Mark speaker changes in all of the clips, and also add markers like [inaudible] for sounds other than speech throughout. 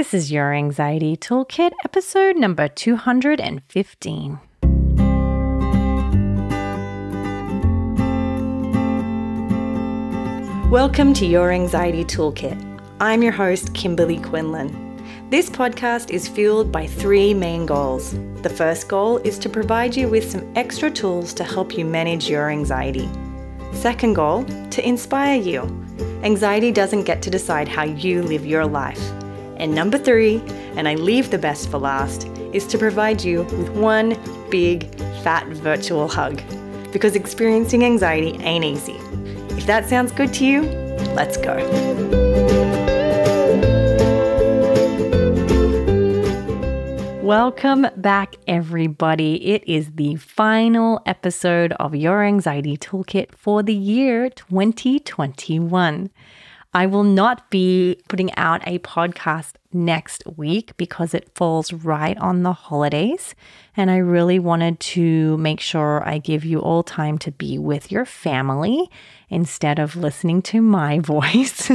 Speaker 1: This is your Anxiety Toolkit, episode number 215. Welcome to Your Anxiety Toolkit. I'm your host, Kimberly Quinlan. This podcast is fueled by three main goals. The first goal is to provide you with some extra tools to help you manage your anxiety. Second goal, to inspire you. Anxiety doesn't get to decide how you live your life. And number three, and I leave the best for last, is to provide you with one big, fat virtual hug. Because experiencing anxiety ain't easy. If that sounds good to you, let's go. Welcome back, everybody. It is the final episode of Your Anxiety Toolkit for the year 2021. I will not be putting out a podcast next week because it falls right on the holidays. And I really wanted to make sure I give you all time to be with your family instead of listening to my [laughs] voice.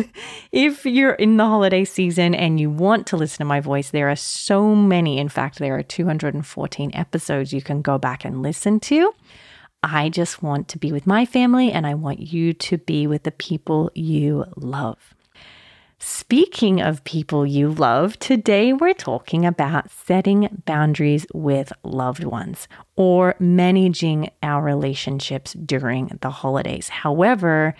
Speaker 1: if you're in the holiday season and you want to listen to my voice, there are so many. In fact, there are 214 episodes you can go back and listen to. I just want to be with my family and I want you to be with the people you love. Speaking of people you love, today we're talking about setting boundaries with loved ones or managing our relationships during the holidays. However,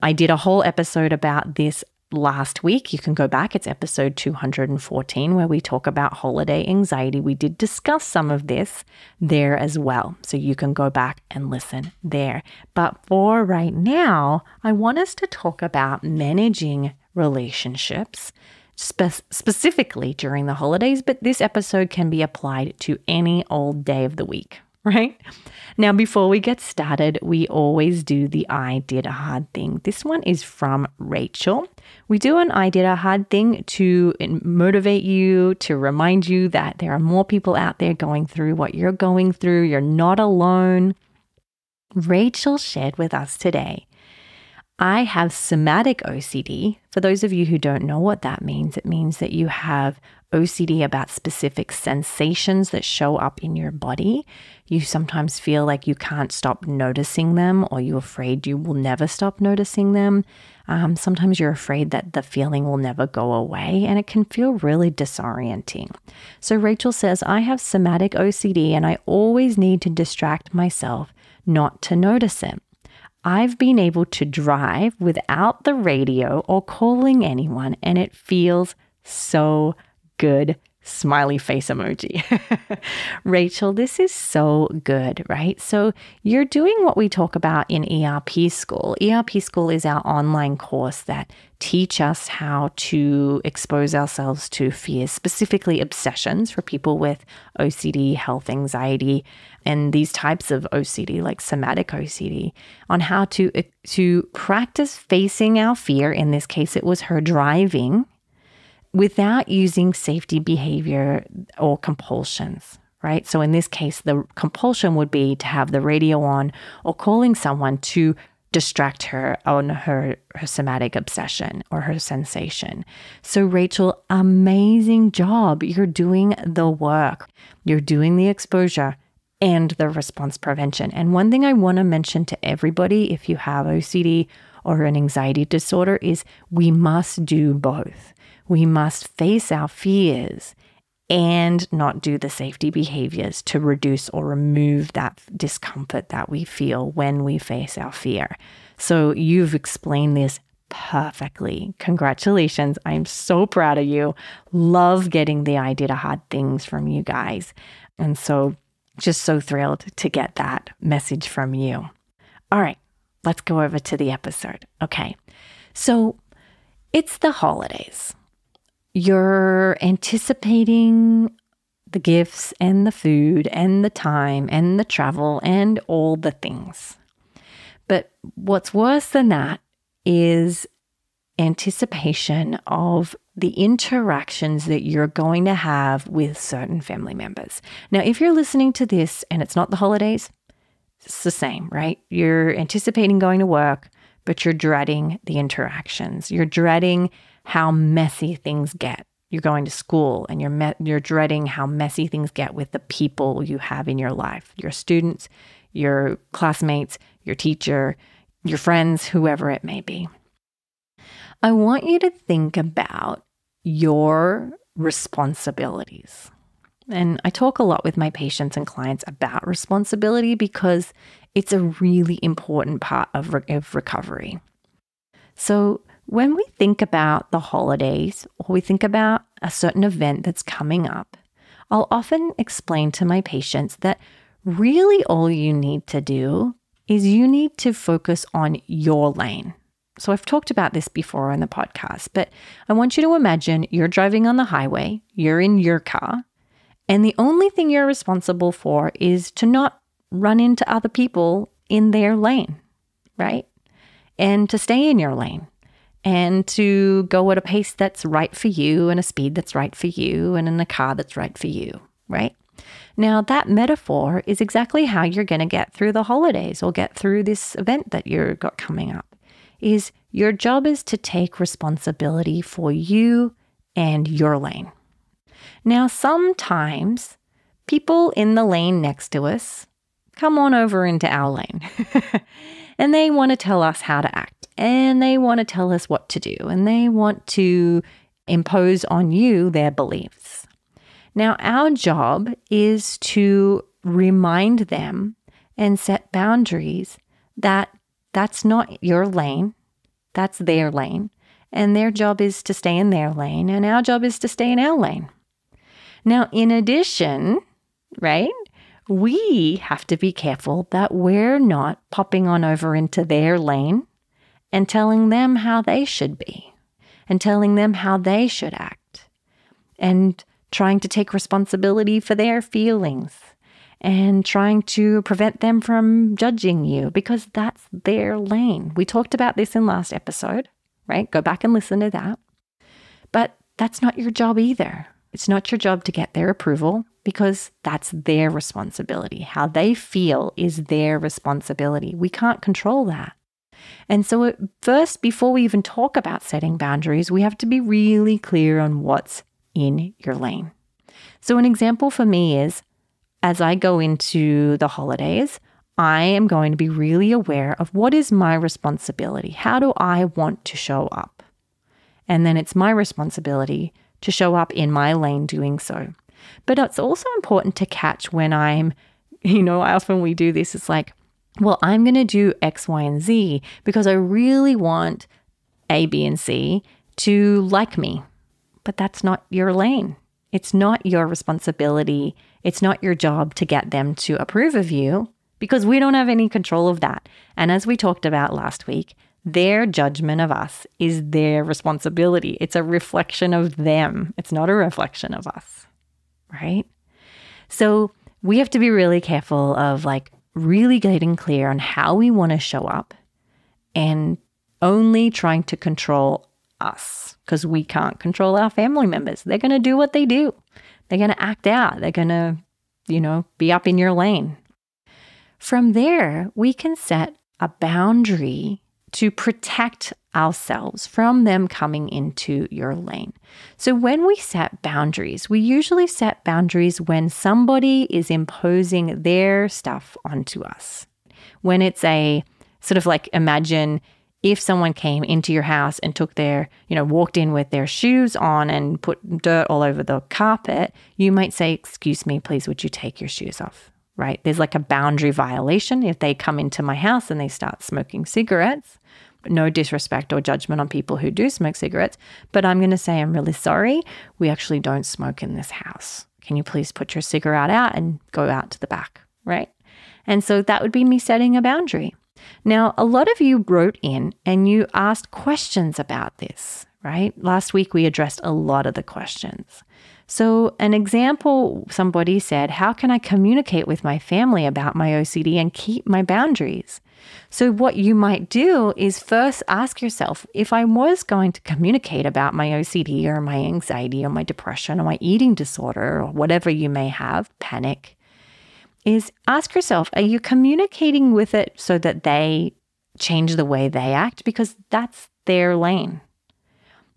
Speaker 1: I did a whole episode about this last week, you can go back. It's episode 214, where we talk about holiday anxiety. We did discuss some of this there as well. So you can go back and listen there. But for right now, I want us to talk about managing relationships. Spe- specifically during the holidays, but this episode can be applied to any old day of the week. [laughs] right? Now, before we get started, we always do the I did a hard thing. This one is from Rachel. We do an I did a hard thing to motivate you, to remind you that there are more people out there going through what you're going through. You're not alone. Rachel shared with us today I have somatic OCD. For those of you who don't know what that means, it means that you have OCD about specific sensations that show up in your body. You sometimes feel like you can't stop noticing them, or you're afraid you will never stop noticing them. Um, sometimes you're afraid that the feeling will never go away, and it can feel really disorienting. So, Rachel says, I have somatic OCD, and I always need to distract myself not to notice it. I've been able to drive without the radio or calling anyone, and it feels so good smiley face emoji. [laughs] Rachel, this is so good, right? So, you're doing what we talk about in ERP school. ERP school is our online course that teach us how to expose ourselves to fears, specifically obsessions for people with OCD, health anxiety, and these types of OCD like somatic OCD on how to to practice facing our fear. In this case, it was her driving without using safety behavior or compulsions, right? So in this case, the compulsion would be to have the radio on or calling someone to distract her on her, her somatic obsession or her sensation. So, Rachel, amazing job. You're doing the work, you're doing the exposure and the response prevention. And one thing I want to mention to everybody if you have OCD or an anxiety disorder is we must do both. We must face our fears and not do the safety behaviors to reduce or remove that discomfort that we feel when we face our fear. So you've explained this perfectly. Congratulations. I'm so proud of you. Love getting the idea to hard things from you guys. And so just so thrilled to get that message from you. All right, let's go over to the episode. Okay. So it's the holidays you're anticipating the gifts and the food and the time and the travel and all the things. But what's worse than that is anticipation of the interactions that you're going to have with certain family members. Now, if you're listening to this and it's not the holidays, it's the same, right? You're anticipating going to work, but you're dreading the interactions. You're dreading how messy things get. You're going to school and you're me- you're dreading how messy things get with the people you have in your life, your students, your classmates, your teacher, your friends, whoever it may be. I want you to think about your responsibilities. And I talk a lot with my patients and clients about responsibility because it's a really important part of, re- of recovery. So when we think about the holidays or we think about a certain event that's coming up, I'll often explain to my patients that really all you need to do is you need to focus on your lane. So I've talked about this before on the podcast, but I want you to imagine you're driving on the highway, you're in your car, and the only thing you're responsible for is to not run into other people in their lane, right? And to stay in your lane and to go at a pace that's right for you and a speed that's right for you and in a car that's right for you, right? Now, that metaphor is exactly how you're going to get through the holidays or get through this event that you've got coming up. Is your job is to take responsibility for you and your lane. Now, sometimes people in the lane next to us come on over into our lane [laughs] and they want to tell us how to act and they want to tell us what to do and they want to impose on you their beliefs. Now, our job is to remind them and set boundaries that that's not your lane, that's their lane. And their job is to stay in their lane, and our job is to stay in our lane. Now, in addition, right, we have to be careful that we're not popping on over into their lane and telling them how they should be and telling them how they should act and trying to take responsibility for their feelings and trying to prevent them from judging you because that's their lane. We talked about this in last episode, right? Go back and listen to that. But that's not your job either. It's not your job to get their approval because that's their responsibility. How they feel is their responsibility. We can't control that. And so, first, before we even talk about setting boundaries, we have to be really clear on what's in your lane. So, an example for me is as I go into the holidays, I am going to be really aware of what is my responsibility? How do I want to show up? And then it's my responsibility to show up in my lane doing so. But it's also important to catch when I'm, [laughs] you know, I often we do this, it's like, well, I'm going to do X, Y, and Z because I really want A, B, and C to like me. But that's not your lane. It's not your responsibility. It's not your job to get them to approve of you because we don't have any control of that. And as we talked about last week, their judgment of us is their responsibility. It's a reflection of them, it's not a reflection of us, right? So we have to be really careful of like really getting clear on how we want to show up and only trying to control us because we can't control our family members. They're going to do what they do, they're going to act out, they're going to, you know, be up in your lane. From there, we can set a boundary to protect ourselves from them coming into your lane. So, when we set boundaries, we usually set boundaries when somebody is imposing their stuff onto us. When it's a sort of like imagine if someone came into your house and took their, you know, walked in with their shoes on and put dirt all over the carpet, you might say, Excuse me, please, would you take your shoes off? Right? There's like a boundary violation if they come into my house and they start smoking cigarettes no disrespect or judgment on people who do smoke cigarettes, but I'm going to say I'm really sorry. We actually don't smoke in this house. Can you please put your cigarette out and go out to the back, right? And so that would be me setting a boundary. Now, a lot of you wrote in and you asked questions about this, right? Last week we addressed a lot of the questions. So, an example somebody said, How can I communicate with my family about my OCD and keep my boundaries? So, what you might do is first ask yourself if I was going to communicate about my OCD or my anxiety or my depression or my eating disorder or whatever you may have, panic, is ask yourself are you communicating with it so that they change the way they act? Because that's their lane.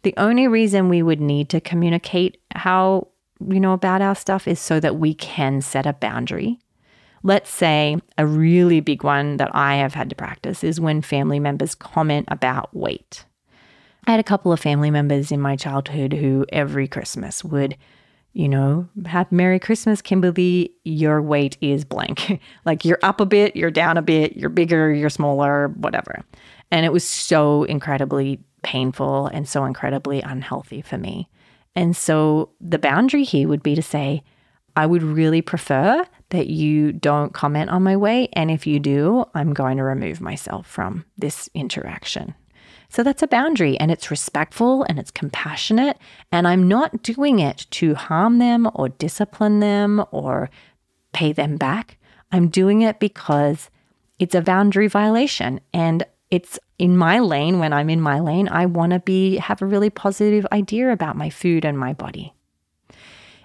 Speaker 1: The only reason we would need to communicate how you know about our stuff is so that we can set a boundary. Let's say a really big one that I have had to practice is when family members comment about weight. I had a couple of family members in my childhood who every Christmas would, you know, have Merry Christmas, Kimberly, your weight is blank. [laughs] like you're up a bit, you're down a bit, you're bigger, you're smaller, whatever. And it was so incredibly painful and so incredibly unhealthy for me. And so the boundary here would be to say, I would really prefer that you don't comment on my way. And if you do, I'm going to remove myself from this interaction. So that's a boundary and it's respectful and it's compassionate. And I'm not doing it to harm them or discipline them or pay them back. I'm doing it because it's a boundary violation and it's in my lane when I'm in my lane, I want to be have a really positive idea about my food and my body.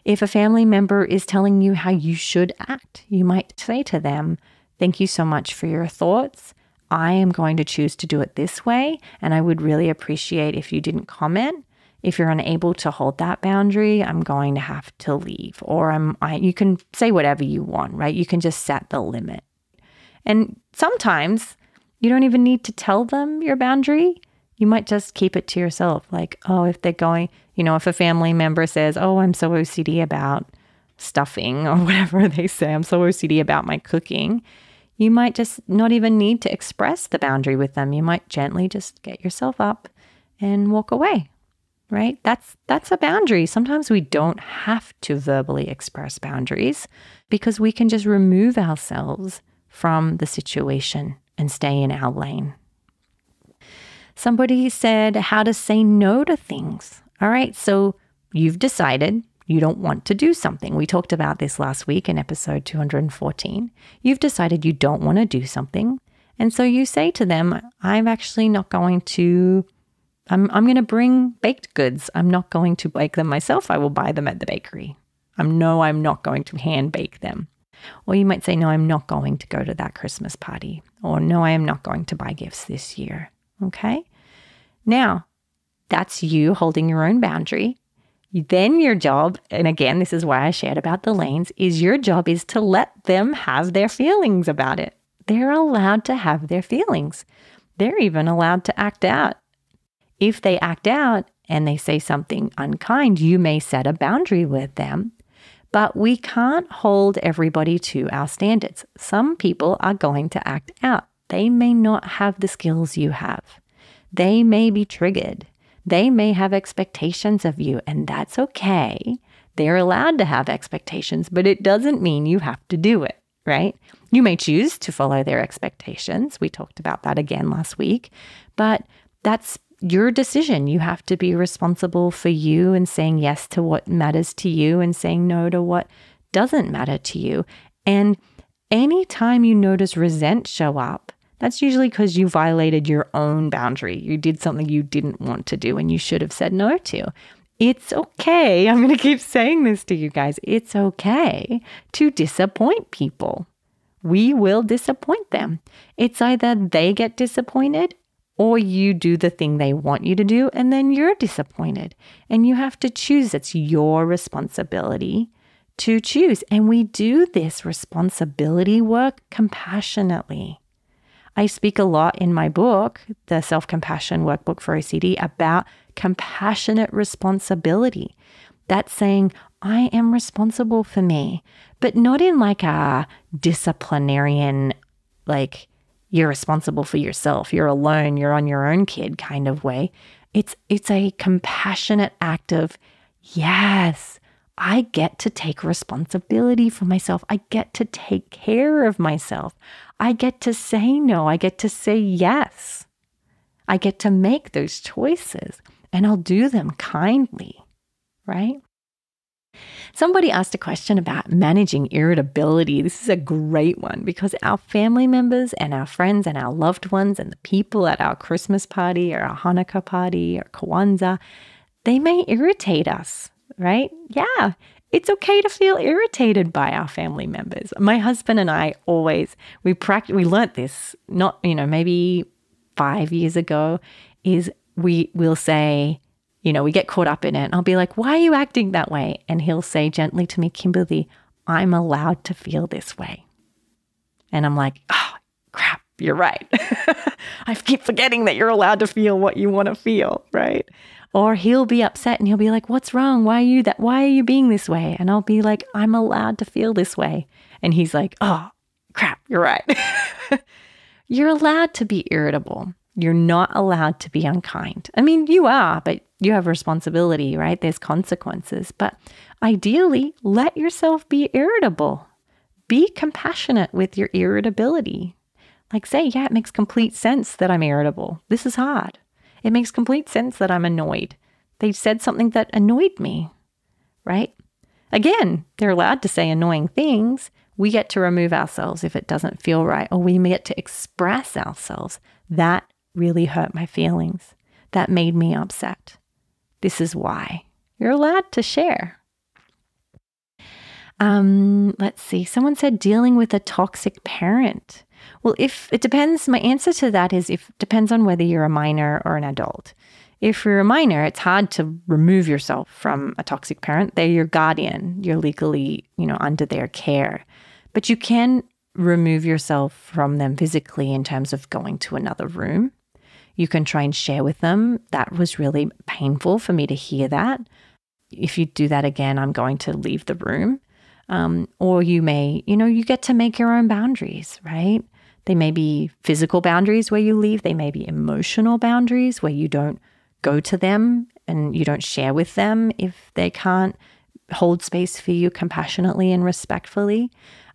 Speaker 1: If a family member is telling you how you should act, you might say to them, Thank you so much for your thoughts. I am going to choose to do it this way, and I would really appreciate if you didn't comment. If you're unable to hold that boundary, I'm going to have to leave. Or I'm I, you can say whatever you want, right? You can just set the limit. And sometimes you don't even need to tell them your boundary. You might just keep it to yourself. Like, oh, if they're going, you know, if a family member says, oh, I'm so OCD about stuffing [laughs] or whatever they say, I'm so OCD about my cooking, you might just not even need to express the boundary with them. You might gently just get yourself up and walk away. Right? That's that's a boundary. Sometimes we don't have to verbally express boundaries because we can just remove ourselves from the situation and stay in our lane. Somebody said how to say no to things. All right, so you've decided you don't want to do something. We talked about this last week in episode 214. You've decided you don't want to do something. And so you say to them, I'm actually not going to, I'm, I'm going to bring baked goods. I'm not going to bake them myself. I will buy them at the bakery. I'm no, I'm not going to hand bake them. Or you might say, No, I'm not going to go to that Christmas party. Or No, I am not going to buy gifts this year. Okay. Now, that's you holding your own boundary. Then your job, and again, this is why I shared about the lanes, is your job is to let them have their feelings about it. They're allowed to have their feelings. They're even allowed to act out. If they act out and they say something unkind, you may set a boundary with them but we can't hold everybody to our standards. Some people are going to act out. They may not have the skills you have. They may be triggered. They may have expectations of you, and that's okay. They're allowed to have expectations, but it doesn't mean you have to do it, right? You may choose to follow their expectations. We talked about that again last week, but that's your decision. You have to be responsible for you and saying yes to what matters to you and saying no to what doesn't matter to you. And anytime you notice resent show up, that's usually because you violated your own boundary. You did something you didn't want to do and you should have said no to. It's okay. I'm going to keep saying this to you guys. It's okay to disappoint people we will disappoint them. It's either they get disappointed or you do the thing they want you to do and then you're disappointed. And you have to choose. It's your responsibility to choose. And we do this responsibility work compassionately. I speak a lot in my book, the Self Compassion Workbook for OCD, about compassionate responsibility. That's saying, I am responsible for me, but not in like a disciplinarian, like, you're responsible for yourself, you're alone, you're on your own kid kind of way. It's it's a compassionate act of yes, I get to take responsibility for myself. I get to take care of myself. I get to say no, I get to say yes. I get to make those choices and I'll do them kindly, right? Somebody asked a question about managing irritability. This is a great one because our family members and our friends and our loved ones and the people at our Christmas party or our Hanukkah party or Kwanzaa, they may irritate us, right? Yeah. It's okay to feel irritated by our family members. My husband and I always we practice we learnt this not, you know, maybe 5 years ago is we will say you know, we get caught up in it. And I'll be like, why are you acting that way? And he'll say gently to me, Kimberly, I'm allowed to feel this way. And I'm like, oh, crap, you're right. [laughs] I keep forgetting that you're allowed to feel what you want to feel, right? Or he'll be upset and he'll be like, what's wrong? Why are you that? Why are you being this way? And I'll be like, I'm allowed to feel this way. And he's like, oh, crap, you're right. [laughs] you're allowed to be irritable. You're not allowed to be unkind. I mean, you are, but you have responsibility, right? There's consequences. But ideally, let yourself be irritable. Be compassionate with your irritability. Like, say, yeah, it makes complete sense that I'm irritable. This is hard. It makes complete sense that I'm annoyed. They said something that annoyed me, right? Again, they're allowed to say annoying things. We get to remove ourselves if it doesn't feel right, or we get to express ourselves. That really hurt my feelings. That made me upset. This is why. You're allowed to share. Um, let's see. Someone said dealing with a toxic parent. Well, if it depends, my answer to that is if depends on whether you're a minor or an adult. If you're a minor, it's hard to remove yourself from a toxic parent. They're your guardian. You're legally, you know, under their care. But you can remove yourself from them physically in terms of going to another room you can try and share with them. That was really painful for me to hear that. If you do that again, I'm going to leave the room. Um, or you may, you know, you get to make your own boundaries, right? They may be physical boundaries where you leave, they may be emotional boundaries where you don't go to them and you don't share with them if they can't hold space for you compassionately and respectfully.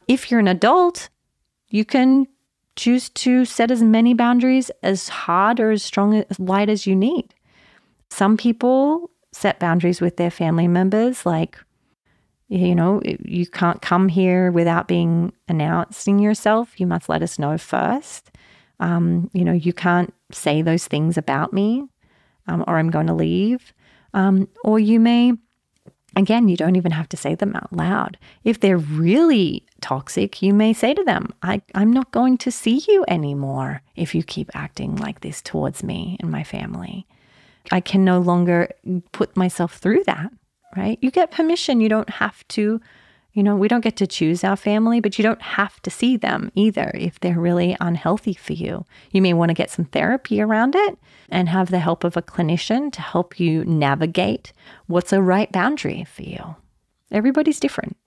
Speaker 1: If you're an adult, you can Choose to set as many boundaries as hard or as strong, as light as you need. Some people set boundaries with their family members, like, you know, you can't come here without being announcing yourself. You must let us know first. Um, you know, you can't say those things about me um, or I'm going to leave. Um, or you may Again, you don't even have to say them out loud. If they're really toxic, you may say to them, I, am not going to see you anymore if you keep acting like this towards me and my family. I can no longer put myself through that, right? You get permission. You don't have to you know, we don't get to choose our family, but you don't have to see them either if they're really unhealthy for you. You may want to get some therapy around it and have the help of a clinician to help you navigate what's a right boundary for you. Everybody's different.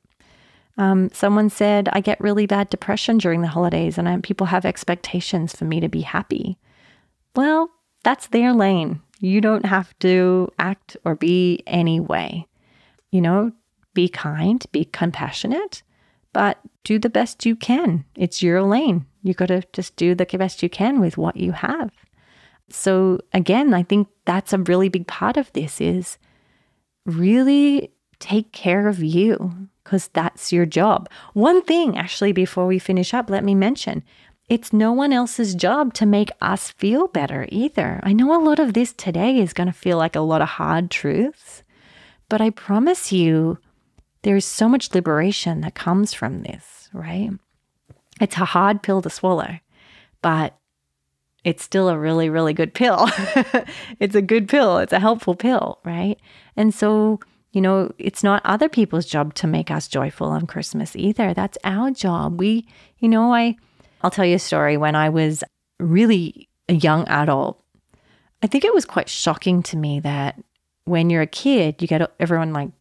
Speaker 1: Um, someone said, I get really bad depression during the holidays, and I, people have expectations for me to be happy. Well, that's their lane. You don't have to act or be any way. You know, be kind, be compassionate, but do the best you can. It's your lane. You got to just do the best you can with what you have. So again, I think that's a really big part of this is really take care of you because that's your job. One thing actually before we finish up, let me mention, it's no one else's job to make us feel better either. I know a lot of this today is going to feel like a lot of hard truths, but I promise you there's so much liberation that comes from this, right? It's a hard pill to swallow, but it's still a really, really good pill. [laughs] it's a good pill. It's a helpful pill, right? And so, you know, it's not other people's job to make us joyful on Christmas either. That's our job. We, you know, I I'll tell you a story when I was really a young adult. I think it was quite shocking to me that when you're a kid, you get everyone like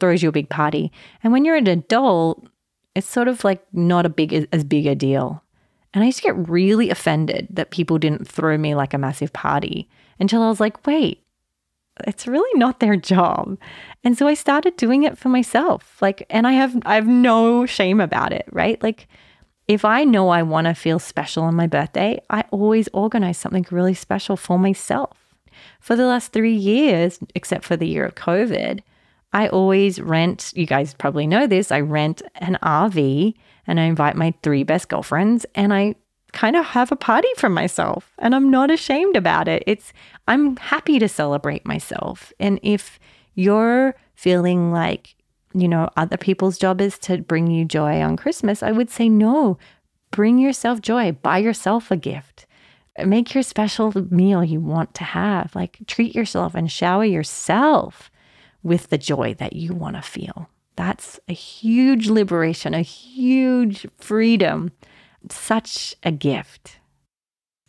Speaker 1: throws you a big party. And when you're an adult, it's sort of like not a big as big a deal. And I used to get really offended that people didn't throw me like a massive party until I was like, wait, it's really not their job. And so I started doing it for myself. Like, and I have I have no shame about it, right? Like if I know I want to feel special on my birthday, I always organize something really special for myself. For the last three years, except for the year of COVID, I always rent, you guys probably know this, I rent an RV and I invite my three best girlfriends and I kind of have a party for myself and I'm not ashamed about it. It's I'm happy to celebrate myself. And if you're feeling like, you know, other people's job is to bring you joy on Christmas, I would say no. Bring yourself joy. Buy yourself a gift. Make your special meal you want to have. Like treat yourself and shower yourself with the joy that you want to feel. That's a huge liberation, a huge freedom, such a gift.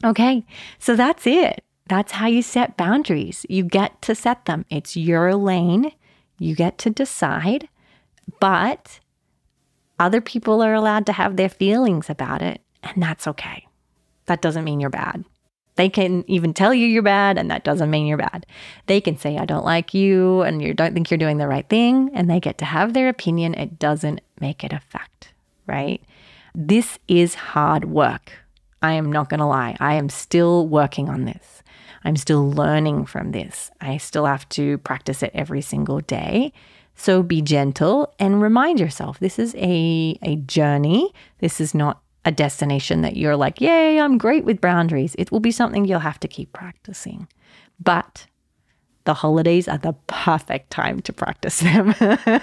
Speaker 1: Okay, so that's it. That's how you set boundaries. You get to set them. It's your lane. You get to decide, but other people are allowed to have their feelings about it, and that's okay. That doesn't mean you're bad. They can even tell you you're bad, and that doesn't mean you're bad. They can say, I don't like you, and you don't think you're doing the right thing, and they get to have their opinion. It doesn't make it a fact, right? This is hard work. I am not going to lie. I am still working on this. I'm still learning from this. I still have to practice it every single day. So be gentle and remind yourself this is a, a journey. This is not a destination that you're like, yay, I'm great with boundaries. It will be something you'll have to keep practicing. But the holidays are the perfect time to practice them.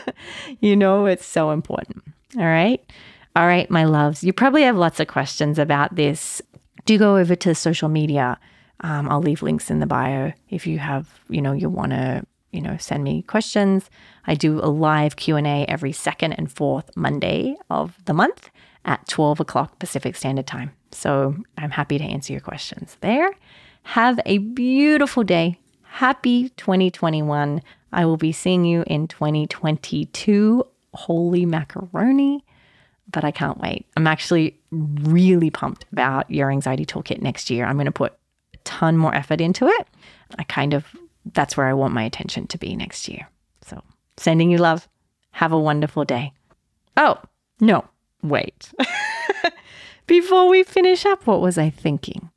Speaker 1: [laughs] you know, it's so important. All right. All right, my loves. You probably have lots of questions about this. Do go over to social media. Um, I'll leave links in the bio if you have, you know, you want to you know send me questions i do a live q&a every second and fourth monday of the month at 12 o'clock Pacific Standard Time. So I'm happy to answer your questions there. Have a beautiful day. Happy 2021. I will be seeing you in 2022. Holy macaroni. But I can't wait. I'm actually really pumped about your anxiety toolkit next year. I'm going to put a ton more effort into it. I kind of, that's where I want my attention to be next year. So sending you love. Have a wonderful day. Oh, no, wait. [laughs] Before we finish up, what was I thinking?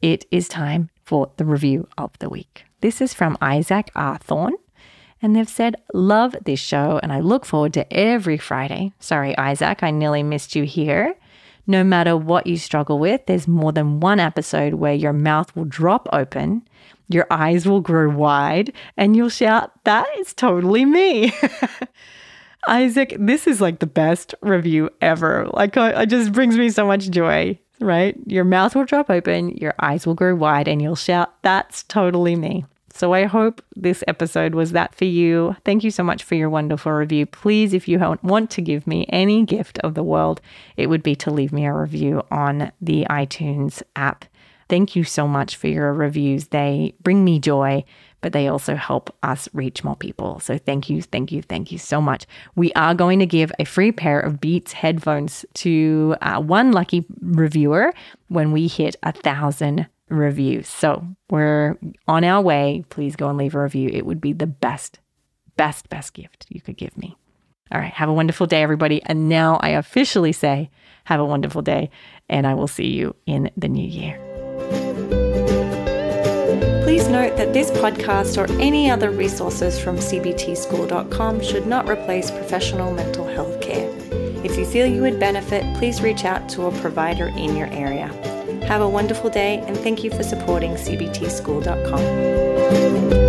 Speaker 1: It is time for the review of the week. This is from Isaac R. Thorne, and they've said, Love this show, and I look forward to every Friday. Sorry, Isaac, I nearly missed you here. No matter what you struggle with, there's more than one episode where your mouth will drop open, your eyes will grow wide, and you'll shout, That is totally me. [laughs] Isaac, this is like the best review ever. Like, uh, it just brings me so much joy, right? Your mouth will drop open, your eyes will grow wide, and you'll shout, That's totally me. So I hope this episode was that for you. Thank you so much for your wonderful review. Please, if you want to give me any gift of the world, it would be to leave me a review on the iTunes app. Thank you so much for your reviews. They bring me joy but they also help us reach more people. So thank you, thank you, thank you so much. We are going to give a free pair of Beats headphones to uh, one lucky reviewer when we hit a thousand reviews. So we're on our way. Please go and leave a review. It would be the best, best, best gift you could give me. All right. Have a wonderful day, everybody. And now I officially say, have a wonderful day, and I will see you in the new year. Please note that this podcast or any other resources from cbtschool.com should not replace professional mental health care. If you feel you would benefit, please reach out to a provider in your area. Have a wonderful day and thank you for supporting cbtschool.com.